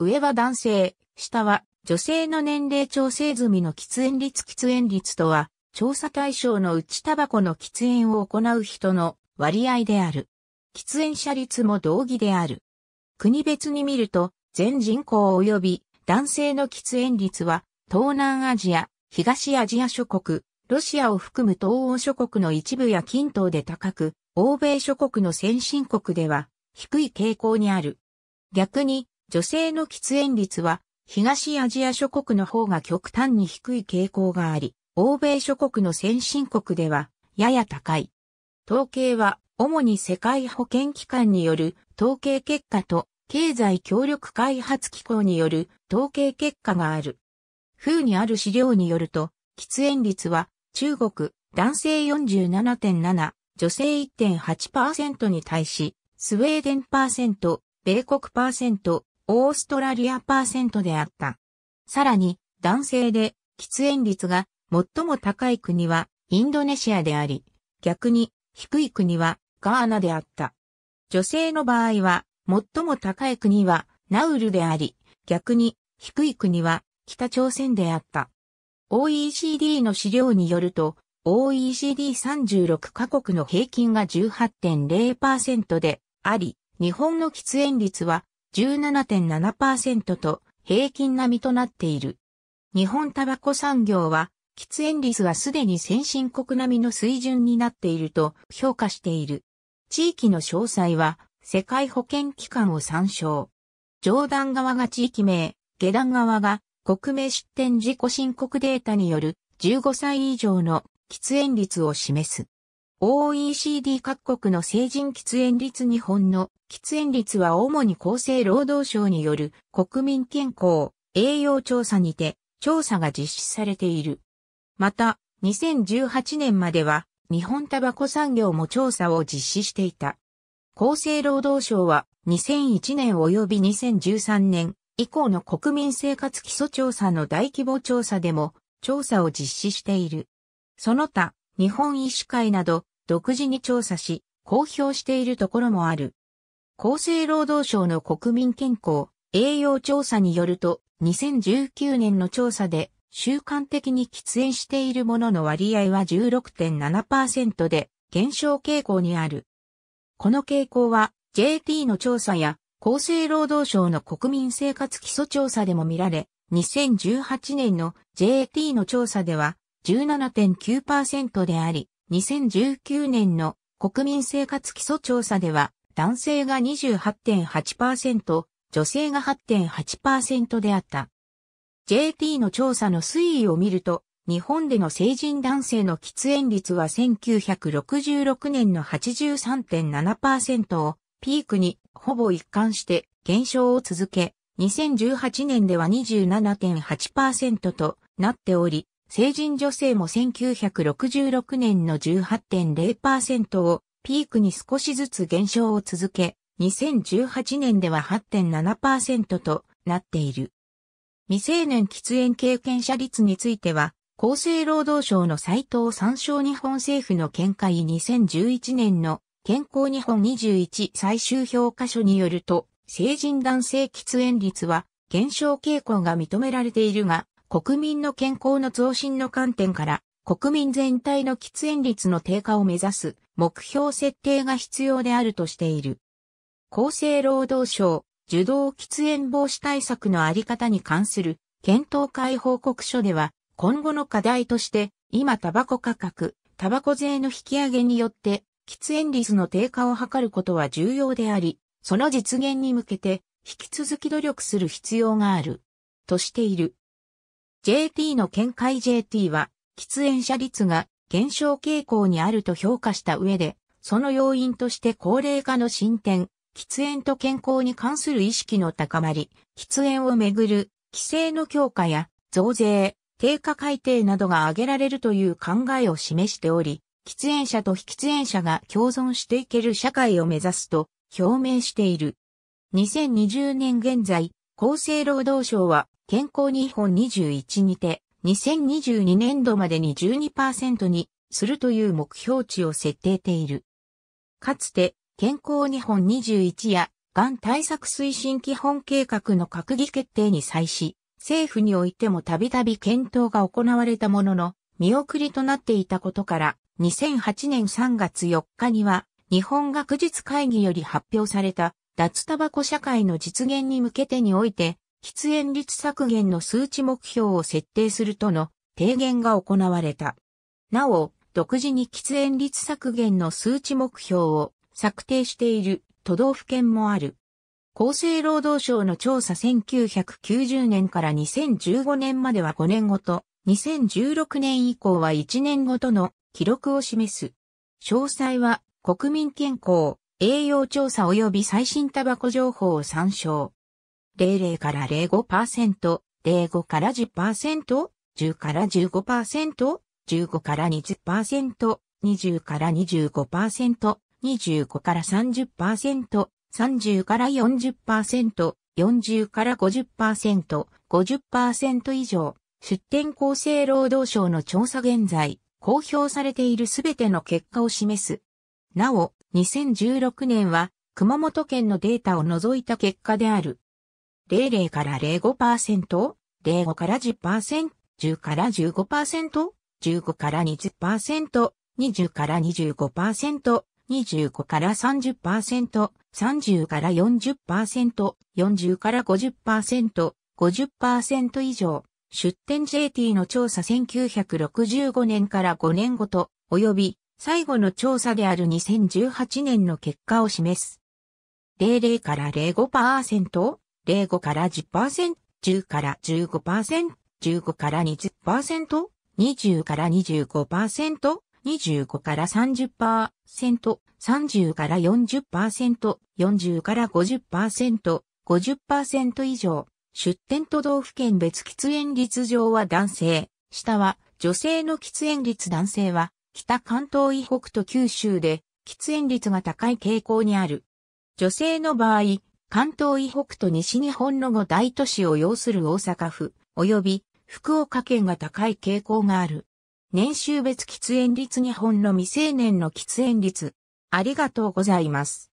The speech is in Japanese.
上は男性、下は女性の年齢調整済みの喫煙率喫煙率とは、調査対象の内タバコの喫煙を行う人の割合である。喫煙者率も同義である。国別に見ると、全人口及び男性の喫煙率は、東南アジア、東アジア諸国、ロシアを含む東欧諸国の一部や近東で高く、欧米諸国の先進国では低い傾向にある。逆に、女性の喫煙率は東アジア諸国の方が極端に低い傾向があり、欧米諸国の先進国ではやや高い。統計は主に世界保健機関による統計結果と経済協力開発機構による統計結果がある。風にある資料によると、喫煙率は中国男性47.7、女性1.8%に対し、スウェーデンパーセント、米国パーセント、オーストラリアパーセントであった。さらに、男性で喫煙率が最も高い国はインドネシアであり、逆に低い国はガーナであった。女性の場合は最も高い国はナウルであり、逆に低い国は北朝鮮であった。OECD の資料によると、OECD36 カ国の平均が18.0%であり、日本の喫煙率は17.7%と平均並みとなっている。日本タバコ産業は、喫煙率はすでに先進国並みの水準になっていると評価している。地域の詳細は、世界保健機関を参照。上段側が地域名、下段側が国名出展自己申告データによる15歳以上の喫煙率を示す。OECD 各国の成人喫煙率日本の喫煙率は主に厚生労働省による国民健康栄養調査にて調査が実施されている。また、2018年までは日本タバコ産業も調査を実施していた。厚生労働省は2001年及び2013年以降の国民生活基礎調査の大規模調査でも調査を実施している。その他、日本医師会など独自に調査し、公表しているところもある。厚生労働省の国民健康、栄養調査によると、2019年の調査で、習慣的に喫煙しているものの割合は16.7%で、減少傾向にある。この傾向は、JT の調査や、厚生労働省の国民生活基礎調査でも見られ、2018年の JT の調査では17.9%であり、2019年の国民生活基礎調査では、男性が28.8%、女性が8.8%であった。JT の調査の推移を見ると、日本での成人男性の喫煙率は1966年の83.7%をピークにほぼ一貫して減少を続け、2018年では27.8%となっており、成人女性も1966年の18.0%をピークに少しずつ減少を続け、2018年では8.7%となっている。未成年喫煙経験者率については、厚生労働省の斉藤参照日本政府の見解2011年の健康日本21最終評価書によると、成人男性喫煙率は減少傾向が認められているが、国民の健康の増進の観点から、国民全体の喫煙率の低下を目指す目標設定が必要であるとしている。厚生労働省、受動喫煙防止対策のあり方に関する検討会報告書では、今後の課題として、今タバコ価格、タバコ税の引き上げによって、喫煙率の低下を図ることは重要であり、その実現に向けて、引き続き努力する必要がある、としている。JT の見解 JT は、喫煙者率が減少傾向にあると評価した上で、その要因として高齢化の進展、喫煙と健康に関する意識の高まり、喫煙をめぐる規制の強化や増税、低価改定などが挙げられるという考えを示しており、喫煙者と非喫煙者が共存していける社会を目指すと表明している。2020年現在、厚生労働省は健康日本21にて、2022年度までに12%にするという目標値を設定ている。かつて、健康日本21や、がん対策推進基本計画の閣議決定に際し、政府においてもたびたび検討が行われたものの、見送りとなっていたことから、2008年3月4日には、日本学術会議より発表された、脱タバコ社会の実現に向けてにおいて、喫煙率削減の数値目標を設定するとの提言が行われた。なお、独自に喫煙率削減の数値目標を策定している都道府県もある。厚生労働省の調査1990年から2015年までは5年ごと、2016年以降は1年ごとの記録を示す。詳細は国民健康、栄養調査及び最新タバコ情報を参照。00から05%、05から10%、10から15%、15から20%、20から25%、25から30%、30から40%、40から50%、50%以上、出展厚生労働省の調査現在、公表されているすべての結果を示す。なお、2016年は、熊本県のデータを除いた結果である。00から05%、05から10%、10から15%、15から20%、20から25%、25から30%、30から40%、40から50%、50%以上。出展 JT の調査1965年から5年ごと、及び最後の調査である2018年の結果を示す。00から05%、0 5から10%、10から15%、15から20%、20から25%、25から30%、30から40%、40から50%、50%以上。出店都道府県別喫煙率上は男性、下は女性の喫煙率男性は北関東以北と九州で喫煙率が高い傾向にある。女性の場合、関東以北と西日本の五大都市を要する大阪府、及び福岡県が高い傾向がある。年収別喫煙率日本の未成年の喫煙率。ありがとうございます。